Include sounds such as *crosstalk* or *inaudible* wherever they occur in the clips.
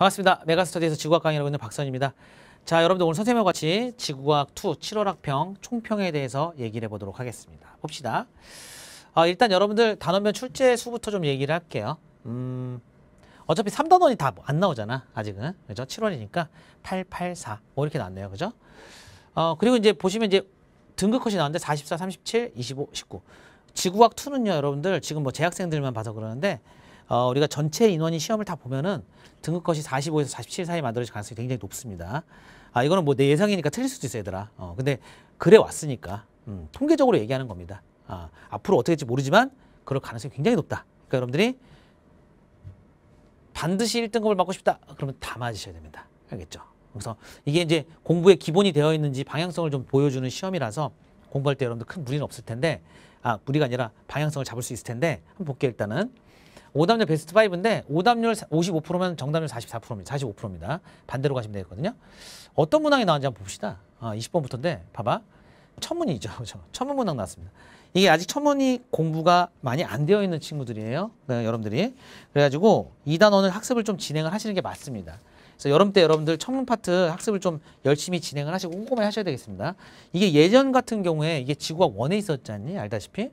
반갑습니다. 메가스터디에서 지구학 강의하고 있는 박선입니다. 자, 여러분들 오늘 선생님과 같이 지구학 2 7월 학평 총평에 대해서 얘기를 해보도록 하겠습니다. 봅시다. 아, 일단 여러분들 단원별 출제 수부터 좀 얘기를 할게요. 음, 어차피 3단원이 다 안 나오잖아. 아직은. 그죠? 7월이니까 884. 뭐 이렇게 나왔네요. 그죠? 어, 그리고 이제 보시면 이제 등급컷이 나왔는데 44, 37, 25, 19. 지구학 2는요, 여러분들 지금 뭐 재학생들만 봐서 그러는데 어, 우리가 전체 인원이 시험을 다 보면은 등급컷이 45에서 47 사이 만들어질 가능성이 굉장히 높습니다. 아 이거는 뭐 내 예상이니까 틀릴 수도 있어 얘들아. 어, 근데 그래 왔으니까 음, 통계적으로 얘기하는 겁니다. 아, 앞으로 어떻게 될지 모르지만 그럴 가능성이 굉장히 높다. 그러니까 여러분들이 반드시 1등급을 받고 싶다. 그러면 다 맞으셔야 됩니다. 알겠죠? 그래서 이게 이제 공부의 기본이 되어 있는지 방향성을 좀 보여주는 시험이라서 공부할 때 여러분들 큰 무리는 없을 텐데 아 무리가 아니라 방향성을 잡을 수 있을 텐데 한번 볼게요 일단은 오답률 베스트 5인데 오답률 55%면 정답률 44%입니다. 45%입니다. 반대로 가시면 되거든요. 어떤 문항이 나왔는지 한번 봅시다. 아, 20번부터인데 봐봐. 천문이죠. *laughs* 그렇죠? 천문 문항 나왔습니다. 이게 아직 천문이 공부가 많이 안 되어 있는 친구들이에요. 네, 여러분들이. 그래가지고 이 단원을 학습을 좀 진행을 하시는 게 맞습니다. 그래서 여름 때 여러분들 천문 파트 학습을 좀 열심히 진행을 하시고 꼼꼼히 하셔야 되겠습니다. 이게 예전 같은 경우에 이게 지구가 원에 있었지 않니? 알다시피.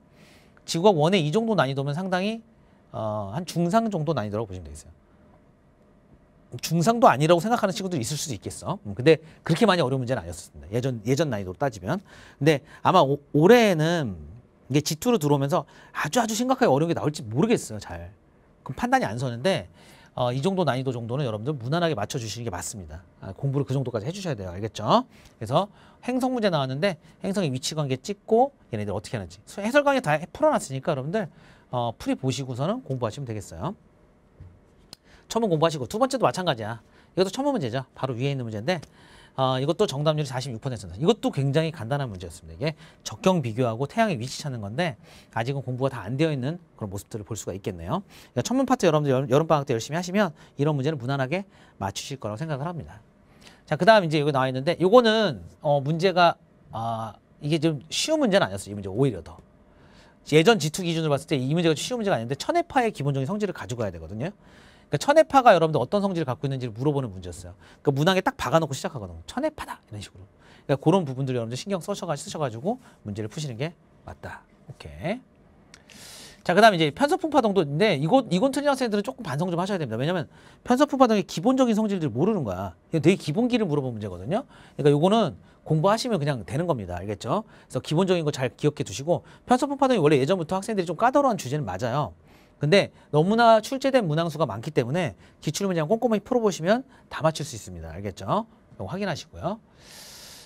지구가 원에 이 정도 난이도면 상당히 어, 한 중상 정도 난이도라고 보시면 되겠어요. 중상도 아니라고 생각하는 친구들이 있을 수도 있겠어. 음, 근데 그렇게 많이 어려운 문제는 아니었습니다. 예전 예전 난이도로 따지면. 근데 아마 오, 올해는 에 이게 G2로 들어오면서 아주 아주 심각하게 어려운 게 나올지 모르겠어요. 잘. 그럼 판단이 안 서는데 어, 이 정도 난이도 정도는 여러분들 무난하게 맞춰주시는 게 맞습니다. 아, 공부를 그 정도까지 해주셔야 돼요. 알겠죠? 그래서 행성 문제 나왔는데 행성의 위치 관계 찍고 얘네들 어떻게 하는지 해설 강의 다 풀어놨으니까 여러분들 어, 풀이 보시고서는 공부하시면 되겠어요. 처음 공부하시고 두 번째도 마찬가지야. 이것도 처음 문제죠. 바로 위에 있는 문제인데 어, 이것도 정답률이 46%입니다. 이것도 굉장히 간단한 문제였습니다. 이게 적경 비교하고 태양의 위치 찾는 건데 아직은 공부가 다 안 되어 있는 그런 모습들을 볼 수가 있겠네요. 그러니까 천문 파트 여러분들 여름방학 때 열심히 하시면 이런 문제는 무난하게 맞추실 거라고 생각을 합니다. 자, 그 다음 이제 여기 나와 있는데 요거는 어, 문제가 아, 이게 좀 쉬운 문제는 아니었어요. 이 문제 오히려 더. 예전 지투 기준으로 봤을 때 이 문제가 쉬운 문제가 아닌데 천해파의 기본적인 성질을 가지고 가야 되거든요. 그러니까 천해파가 여러분들 어떤 성질을 갖고 있는지를 물어보는 문제였어요. 그러니까 문항에 딱 박아놓고 시작하거든요. 천해파다 이런 식으로. 그러니까 그런 부분들 여러분들 신경 쓰셔가지고 문제를 푸시는 게 맞다. 오케이. 자, 그 다음 이제 편서풍 파동도인데 이건, 이건 틀린 학생들은 조금 반성 좀 하셔야 됩니다. 왜냐면 편서풍 파동의 기본적인 성질들을 모르는 거야. 이건 되게 기본기를 물어본 문제거든요. 그러니까 요거는 공부하시면 그냥 되는 겁니다. 알겠죠? 그래서 기본적인 거 잘 기억해 두시고 편성법 파동이 원래 예전부터 학생들이 좀 까다로운 주제는 맞아요. 근데 너무나 출제된 문항수가 많기 때문에 기출문제 꼼꼼히 풀어보시면 다 맞출 수 있습니다. 알겠죠? 확인하시고요.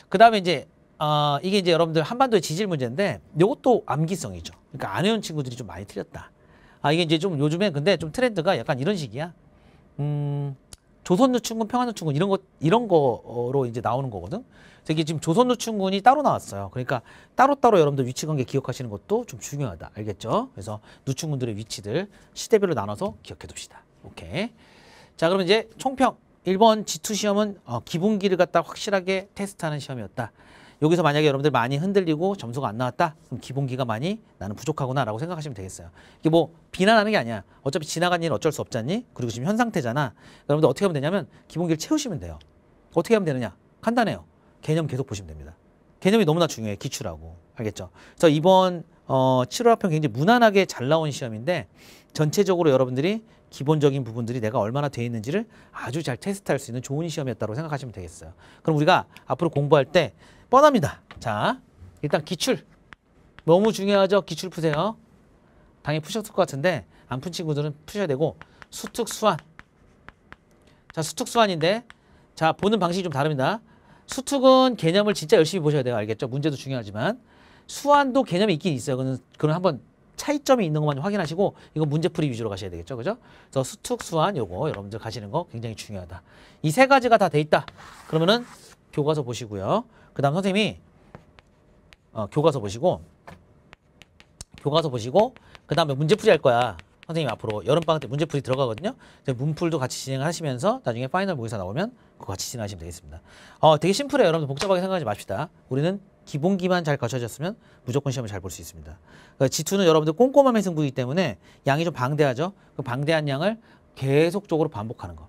그 다음에 이제 어, 이게 이제 여러분들 한반도의 지질 문제인데 이것도 암기성이죠. 그러니까 안 외운 친구들이 좀 많이 틀렸다. 아 이게 이제 좀 요즘에 근데 좀 트렌드가 약간 이런 식이야. 음 조선유충군, 평안유충군 이런 거 이런 거로 이제 나오는 거거든. 이게 지금 조선유충군이 따로 나왔어요. 그러니까 따로따로 여러분들 위치 관계 기억하시는 것도 좀 중요하다. 알겠죠? 그래서 누충군들의 위치들 시대별로 나눠서 기억해 둡시다. 오케이. 자, 그럼 이제 총평. 1번 G2 시험은 어, 기본기를 갖다 확실하게 테스트하는 시험이었다. 여기서 만약에 여러분들 많이 흔들리고 점수가 안 나왔다 그럼 기본기가 많이 나는 부족하구나 라고 생각하시면 되겠어요 이게 뭐 비난하는 게 아니야 어차피 지나간 일 어쩔 수 없잖니 그리고 지금 현 상태잖아 여러분들 어떻게 하면 되냐면 기본기를 채우시면 돼요 어떻게 하면 되느냐 간단해요 개념 계속 보시면 됩니다 개념이 너무나 중요해 기출하고 알겠죠 그래서 이번 어, 7월 학평 굉장히 무난하게 잘 나온 시험인데 전체적으로 여러분들이 기본적인 부분들이 내가 얼마나 돼 있는지를 아주 잘 테스트할 수 있는 좋은 시험이었다고 생각하시면 되겠어요. 그럼 우리가 앞으로 공부할 때 뻔합니다. 자, 일단 기출. 너무 중요하죠? 기출 푸세요. 당연히 푸셨을 것 같은데 안 푼 친구들은 푸셔야 되고 수특, 수환. 자, 수특, 수환인데 자, 보는 방식이 좀 다릅니다. 수특은 개념을 진짜 열심히 보셔야 돼요. 알겠죠? 문제도 중요하지만 수환도 개념이 있긴 있어요. 그건, 그건 한번 차이점이 있는 것만 확인하시고 이거 문제풀이 위주로 가셔야 되겠죠. 그죠? 그래서 수특, 수환 요거 여러분들 가시는 거 굉장히 중요하다. 이 세 가지가 다 돼 있다. 그러면은 교과서 보시고요. 그 다음 선생님이 어, 교과서 보시고 교과서 보시고 그 다음에 문제풀이 할 거야. 선생님 앞으로 여름방학 때 문제풀이 들어가거든요. 문풀도 같이 진행 하시면서 나중에 파이널 모의사 나오면 그거 같이 진행하시면 되겠습니다. 어, 되게 심플해요. 여러분 복잡하게 생각하지 맙시다. 우리는 기본기만 잘 갖춰졌으면 무조건 시험을 잘 볼 수 있습니다. 그러니까 지투는 여러분들 꼼꼼한 매승부이기 때문에 양이 좀 방대하죠. 그 방대한 양을 계속적으로 반복하는 거.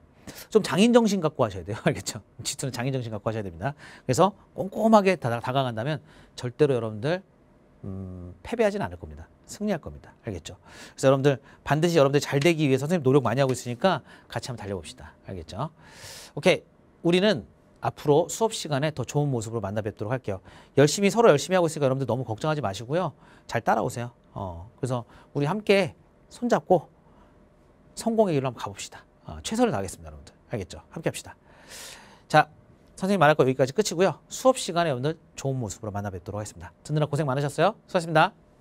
좀 장인 정신 갖고 하셔야 돼요. *laughs* 알겠죠? 지투는 장인 정신 갖고 하셔야 됩니다. 그래서 꼼꼼하게 다, 가간다면 절대로 여러분들 음, 패배하진 않을 겁니다. 승리할 겁니다. 알겠죠? 그래서 여러분들 반드시 여러분들 잘 되기 위해 서 선생님 노력 많이 하고 있으니까 같이 한번 달려봅시다. 알겠죠? 오케이. 우리는 앞으로 수업 시간에 더 좋은 모습으로 만나 뵙도록 할게요. 열심히 서로 열심히 하고 있으니까 여러분들 너무 걱정하지 마시고요. 잘 따라오세요. 어, 그래서 우리 함께 손잡고 성공의 길로 한번 가봅시다. 어, 최선을 다하겠습니다, 여러분들. 알겠죠? 함께 합시다. 자, 선생님 말할 거 여기까지 끝이고요. 수업 시간에 오늘 좋은 모습으로 만나 뵙도록 하겠습니다. 듣느라 고생 많으셨어요. 수고하셨습니다.